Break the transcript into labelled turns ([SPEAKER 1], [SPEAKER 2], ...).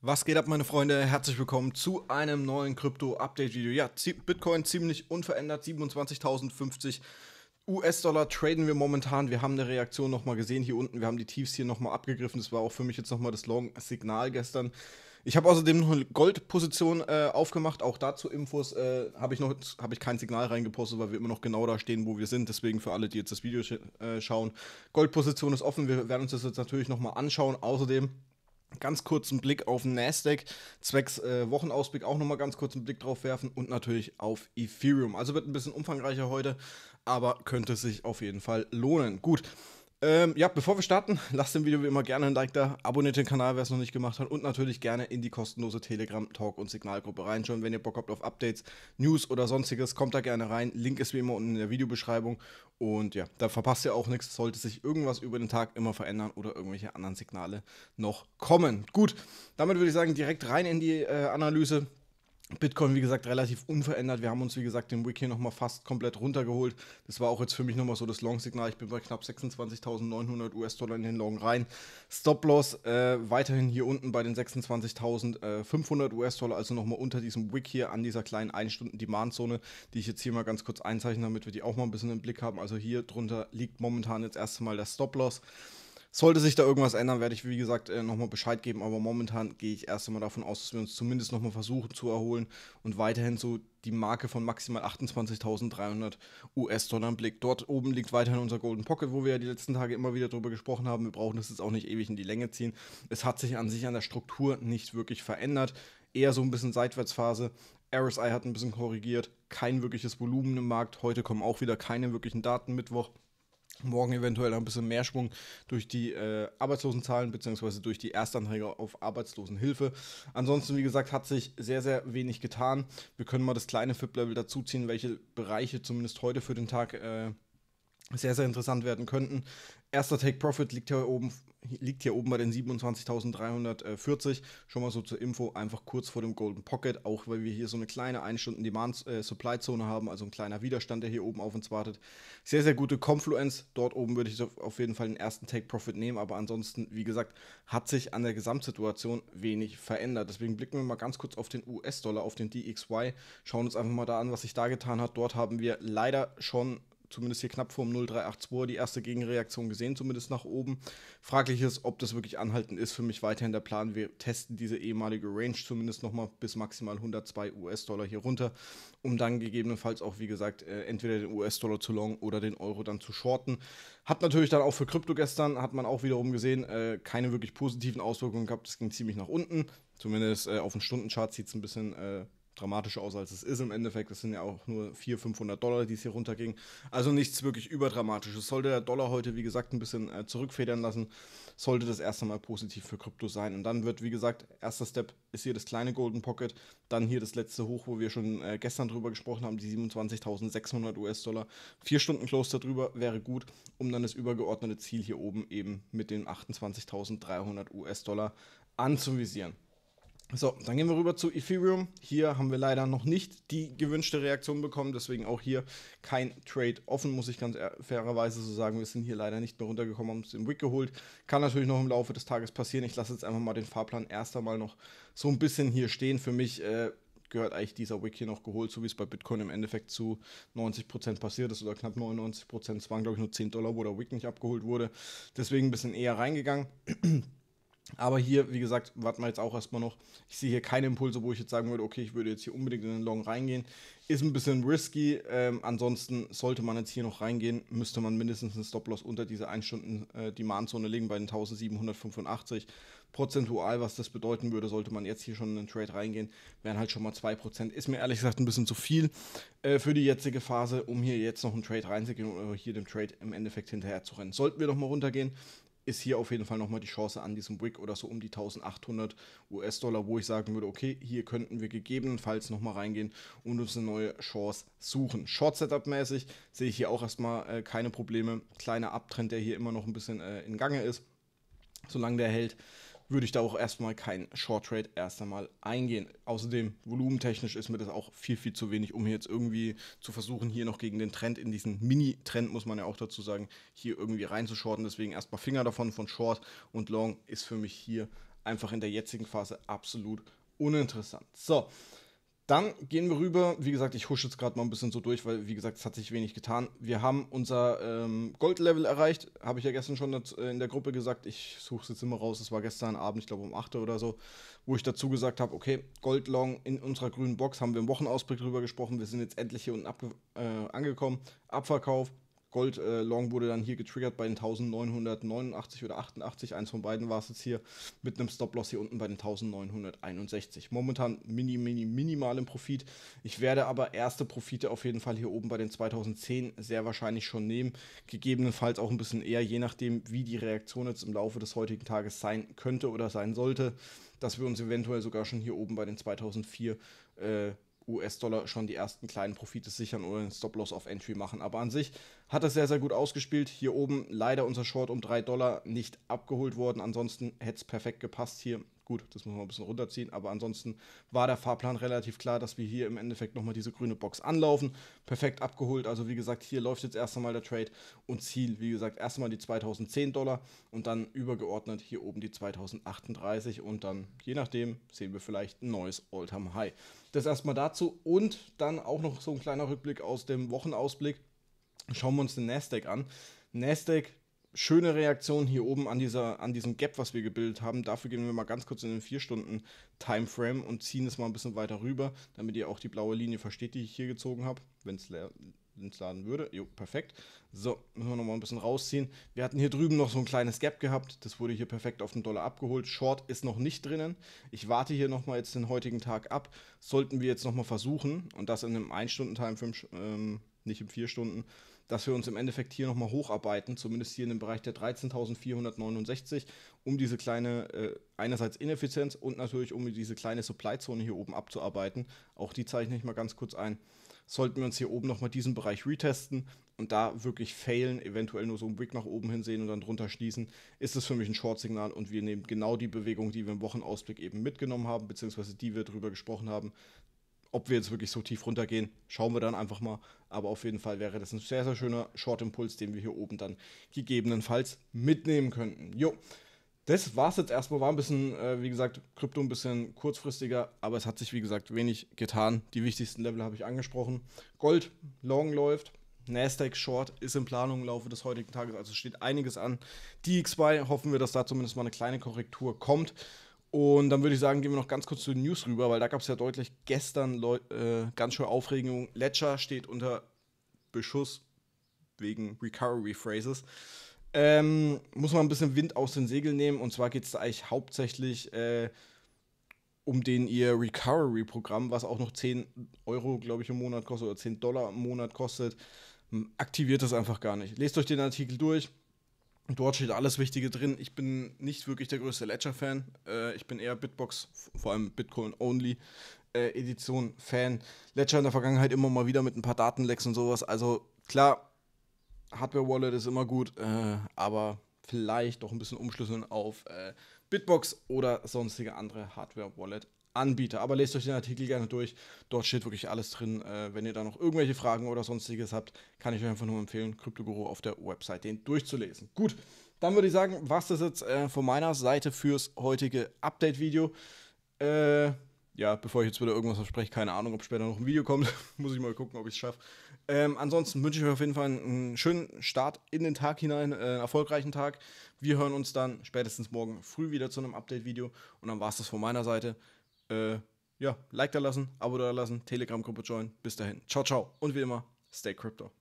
[SPEAKER 1] Was geht ab, meine Freunde? Herzlich willkommen zu einem neuen Krypto-Update-Video. Ja, Bitcoin ziemlich unverändert, 27.050 US-Dollar traden wir momentan. Wir haben eine Reaktion nochmal gesehen hier unten. Wir haben die Tiefs hier nochmal abgegriffen. Das war auch für mich jetzt nochmal das Long-Signal gestern. Ich habe außerdem noch eine Goldposition äh, aufgemacht. Auch dazu Infos äh, habe ich noch hab ich kein Signal reingepostet, weil wir immer noch genau da stehen, wo wir sind. Deswegen für alle, die jetzt das Video sch äh, schauen. Goldposition ist offen. Wir werden uns das jetzt natürlich nochmal anschauen. Außerdem ganz kurzen Blick auf den Nasdaq, zwecks äh, Wochenausblick auch nochmal ganz kurzen Blick drauf werfen und natürlich auf Ethereum. Also wird ein bisschen umfangreicher heute, aber könnte sich auf jeden Fall lohnen. Gut, ähm, ja, bevor wir starten, lasst dem Video wie immer gerne ein Like da, abonniert den Kanal, wer es noch nicht gemacht hat und natürlich gerne in die kostenlose Telegram, Talk und Signalgruppe reinschauen. Wenn ihr Bock habt auf Updates, News oder sonstiges, kommt da gerne rein. Link ist wie immer unten in der Videobeschreibung und ja, da verpasst ihr auch nichts, sollte sich irgendwas über den Tag immer verändern oder irgendwelche anderen Signale noch kommen. Gut, damit würde ich sagen, direkt rein in die äh, Analyse. Bitcoin, wie gesagt, relativ unverändert. Wir haben uns, wie gesagt, den Wick hier nochmal fast komplett runtergeholt. Das war auch jetzt für mich nochmal so das Long-Signal. Ich bin bei knapp 26.900 US-Dollar in den Long rein. Stop-Loss äh, weiterhin hier unten bei den 26.500 US-Dollar, also nochmal unter diesem Wick hier an dieser kleinen 1-Stunden-Demand-Zone, die ich jetzt hier mal ganz kurz einzeichne, damit wir die auch mal ein bisschen im Blick haben. Also hier drunter liegt momentan jetzt erstmal der Stop-Loss. Sollte sich da irgendwas ändern, werde ich, wie gesagt, äh, nochmal Bescheid geben. Aber momentan gehe ich erst einmal davon aus, dass wir uns zumindest nochmal versuchen zu erholen und weiterhin so die Marke von maximal 28.300 US-Dollar im Blick. Dort oben liegt weiterhin unser Golden Pocket, wo wir ja die letzten Tage immer wieder darüber gesprochen haben. Wir brauchen das jetzt auch nicht ewig in die Länge ziehen. Es hat sich an sich an der Struktur nicht wirklich verändert. Eher so ein bisschen Seitwärtsphase. RSI hat ein bisschen korrigiert. Kein wirkliches Volumen im Markt. Heute kommen auch wieder keine wirklichen Daten Mittwoch morgen eventuell ein bisschen mehr Schwung durch die äh, Arbeitslosenzahlen beziehungsweise durch die Erstanträge auf Arbeitslosenhilfe. Ansonsten, wie gesagt, hat sich sehr, sehr wenig getan. Wir können mal das kleine FIP-Level dazuziehen, welche Bereiche zumindest heute für den Tag äh, sehr, sehr interessant werden könnten. Erster Take Profit liegt hier oben, liegt hier oben bei den 27.340. Schon mal so zur Info, einfach kurz vor dem Golden Pocket, auch weil wir hier so eine kleine 1-Stunden-Demand-Supply-Zone äh, haben, also ein kleiner Widerstand, der hier oben auf uns wartet. Sehr, sehr gute Confluence. Dort oben würde ich auf jeden Fall den ersten Take Profit nehmen, aber ansonsten, wie gesagt, hat sich an der Gesamtsituation wenig verändert. Deswegen blicken wir mal ganz kurz auf den US-Dollar, auf den DXY, schauen uns einfach mal da an, was sich da getan hat. Dort haben wir leider schon zumindest hier knapp vor dem 0382 die erste Gegenreaktion gesehen, zumindest nach oben. Fraglich ist, ob das wirklich anhaltend ist. Für mich weiterhin der Plan, wir testen diese ehemalige Range zumindest nochmal bis maximal 102 US-Dollar hier runter, um dann gegebenenfalls auch, wie gesagt, äh, entweder den US-Dollar zu long oder den Euro dann zu shorten. Hat natürlich dann auch für Krypto gestern, hat man auch wiederum gesehen, äh, keine wirklich positiven Auswirkungen gehabt. Es ging ziemlich nach unten. Zumindest äh, auf dem Stundenchart sieht es ein bisschen äh, dramatischer aus, als es ist im Endeffekt. Das sind ja auch nur 400, 500 Dollar, die es hier runterging. Also nichts wirklich überdramatisches. Sollte der Dollar heute, wie gesagt, ein bisschen äh, zurückfedern lassen, sollte das erste Mal positiv für Krypto sein. Und dann wird, wie gesagt, erster Step ist hier das kleine Golden Pocket, dann hier das letzte Hoch, wo wir schon äh, gestern drüber gesprochen haben, die 27.600 US-Dollar. Vier Stunden Close darüber wäre gut, um dann das übergeordnete Ziel hier oben eben mit den 28.300 US-Dollar anzuvisieren. So, dann gehen wir rüber zu Ethereum. Hier haben wir leider noch nicht die gewünschte Reaktion bekommen, deswegen auch hier kein Trade offen, muss ich ganz fairerweise so sagen. Wir sind hier leider nicht mehr runtergekommen, haben es im Wick geholt. Kann natürlich noch im Laufe des Tages passieren. Ich lasse jetzt einfach mal den Fahrplan erst einmal noch so ein bisschen hier stehen. Für mich äh, gehört eigentlich dieser Wick hier noch geholt, so wie es bei Bitcoin im Endeffekt zu 90% passiert ist oder knapp 99%. Es waren, glaube ich, nur 10 Dollar, wo der Wick nicht abgeholt wurde. Deswegen ein bisschen eher reingegangen. Aber hier, wie gesagt, warten wir jetzt auch erstmal noch. Ich sehe hier keine Impulse, wo ich jetzt sagen würde, okay, ich würde jetzt hier unbedingt in den Long reingehen. Ist ein bisschen risky. Ähm, ansonsten sollte man jetzt hier noch reingehen, müsste man mindestens einen Stop-Loss unter diese 1-Stunden-Demand-Zone äh, legen bei den 1785. Prozentual, was das bedeuten würde, sollte man jetzt hier schon in den Trade reingehen, wären halt schon mal 2%. Ist mir ehrlich gesagt ein bisschen zu viel äh, für die jetzige Phase, um hier jetzt noch einen Trade reinzugehen oder hier dem Trade im Endeffekt hinterher zu rennen. Sollten wir doch mal runtergehen, ist hier auf jeden Fall nochmal die Chance an diesem Wick oder so um die 1800 US-Dollar, wo ich sagen würde, okay, hier könnten wir gegebenenfalls nochmal reingehen und uns eine neue Chance suchen. Short-Setup-mäßig sehe ich hier auch erstmal äh, keine Probleme. Kleiner Abtrend, der hier immer noch ein bisschen äh, in Gange ist, solange der hält würde ich da auch erstmal kein Short Trade erst einmal eingehen. Außerdem, volumentechnisch ist mir das auch viel, viel zu wenig, um jetzt irgendwie zu versuchen, hier noch gegen den Trend in diesen Mini-Trend, muss man ja auch dazu sagen, hier irgendwie reinzuschorten. Deswegen erstmal Finger davon von Short und Long ist für mich hier einfach in der jetzigen Phase absolut uninteressant. So, dann gehen wir rüber. Wie gesagt, ich husche jetzt gerade mal ein bisschen so durch, weil, wie gesagt, es hat sich wenig getan. Wir haben unser ähm, Gold-Level erreicht. Habe ich ja gestern schon äh, in der Gruppe gesagt. Ich suche es jetzt immer raus. Es war gestern Abend, ich glaube um 8 Uhr oder so, wo ich dazu gesagt habe: Okay, Gold-Long in unserer grünen Box haben wir im Wochenausblick drüber gesprochen. Wir sind jetzt endlich hier unten äh, angekommen. Abverkauf, Gold äh, Long wurde dann hier getriggert bei den 1989 oder 88, eins von beiden war es jetzt hier, mit einem Stop-Loss hier unten bei den 1961. Momentan mini, mini, minimal im Profit. Ich werde aber erste Profite auf jeden Fall hier oben bei den 2010 sehr wahrscheinlich schon nehmen. Gegebenenfalls auch ein bisschen eher, je nachdem, wie die Reaktion jetzt im Laufe des heutigen Tages sein könnte oder sein sollte, dass wir uns eventuell sogar schon hier oben bei den 2004 äh, US-Dollar schon die ersten kleinen Profite sichern oder einen Stop-Loss auf Entry machen. Aber an sich hat das sehr, sehr gut ausgespielt. Hier oben leider unser Short um 3 Dollar nicht abgeholt worden. Ansonsten hätte es perfekt gepasst hier. Gut, das muss man ein bisschen runterziehen, aber ansonsten war der Fahrplan relativ klar, dass wir hier im Endeffekt nochmal diese grüne Box anlaufen. Perfekt abgeholt. Also wie gesagt, hier läuft jetzt erst einmal der Trade und Ziel, wie gesagt, erst einmal die 2010 Dollar und dann übergeordnet hier oben die 2038 und dann, je nachdem, sehen wir vielleicht ein neues All-Time-High. Das erstmal dazu und dann auch noch so ein kleiner Rückblick aus dem Wochenausblick. Schauen wir uns den Nasdaq an. Nasdaq, schöne Reaktion hier oben an, dieser, an diesem Gap, was wir gebildet haben. Dafür gehen wir mal ganz kurz in den 4-Stunden-Timeframe und ziehen es mal ein bisschen weiter rüber, damit ihr auch die blaue Linie versteht, die ich hier gezogen habe, wenn es laden würde. Jo, perfekt. So, müssen wir nochmal ein bisschen rausziehen. Wir hatten hier drüben noch so ein kleines Gap gehabt. Das wurde hier perfekt auf den Dollar abgeholt. Short ist noch nicht drinnen. Ich warte hier nochmal jetzt den heutigen Tag ab. Sollten wir jetzt nochmal versuchen, und das in einem 1-Stunden-Timeframe... Ähm, nicht in vier Stunden, dass wir uns im Endeffekt hier nochmal hocharbeiten, zumindest hier in dem Bereich der 13.469, um diese kleine, äh, einerseits Ineffizienz und natürlich um diese kleine Supply-Zone hier oben abzuarbeiten. Auch die zeichne ich mal ganz kurz ein. Sollten wir uns hier oben nochmal diesen Bereich retesten und da wirklich failen, eventuell nur so einen Wick nach oben hinsehen und dann drunter schließen, ist es für mich ein Short-Signal und wir nehmen genau die Bewegung, die wir im Wochenausblick eben mitgenommen haben, beziehungsweise die wir drüber gesprochen haben, ob wir jetzt wirklich so tief runtergehen, schauen wir dann einfach mal. Aber auf jeden Fall wäre das ein sehr, sehr schöner Short-Impuls, den wir hier oben dann gegebenenfalls mitnehmen könnten. Jo, das war es jetzt erstmal. War ein bisschen, äh, wie gesagt, Krypto ein bisschen kurzfristiger, aber es hat sich, wie gesagt, wenig getan. Die wichtigsten Level habe ich angesprochen. Gold, Long läuft. Nasdaq Short ist in Planung im Laufe des heutigen Tages, also steht einiges an. DXY hoffen wir, dass da zumindest mal eine kleine Korrektur kommt. Und dann würde ich sagen, gehen wir noch ganz kurz zu den News rüber, weil da gab es ja deutlich gestern Leu äh, ganz schön Aufregung. Ledger steht unter Beschuss wegen Recovery Phrases. Ähm, muss man ein bisschen Wind aus den Segeln nehmen. Und zwar geht es da eigentlich hauptsächlich äh, um den ihr Recovery-Programm, was auch noch 10 Euro, glaube ich, im Monat kostet oder 10 Dollar im Monat kostet. Aktiviert das einfach gar nicht. Lest euch den Artikel durch. Dort steht alles Wichtige drin. Ich bin nicht wirklich der größte Ledger-Fan. Äh, ich bin eher Bitbox, vor allem Bitcoin-Only. Äh, Edition Fan. Ledger in der Vergangenheit immer mal wieder mit ein paar Datenlecks und sowas. Also klar, Hardware-Wallet ist immer gut, äh, aber vielleicht doch ein bisschen umschlüsseln auf äh, Bitbox oder sonstige andere Hardware-Wallet. Anbieter. Aber lest euch den Artikel gerne durch. Dort steht wirklich alles drin. Äh, wenn ihr da noch irgendwelche Fragen oder sonstiges habt, kann ich euch einfach nur empfehlen, CryptoGuru auf der Website den durchzulesen. Gut, dann würde ich sagen, was das jetzt äh, von meiner Seite fürs heutige Update-Video. Äh, ja, bevor ich jetzt wieder irgendwas verspreche, keine Ahnung, ob später noch ein Video kommt, muss ich mal gucken, ob ich es schaffe. Ähm, ansonsten wünsche ich euch auf jeden Fall einen schönen Start in den Tag hinein, äh, einen erfolgreichen Tag. Wir hören uns dann spätestens morgen früh wieder zu einem Update-Video und dann war es das von meiner Seite. Äh, ja, Like da lassen, Abo da lassen, Telegram-Gruppe joinen. Bis dahin. Ciao, ciao. Und wie immer, stay crypto.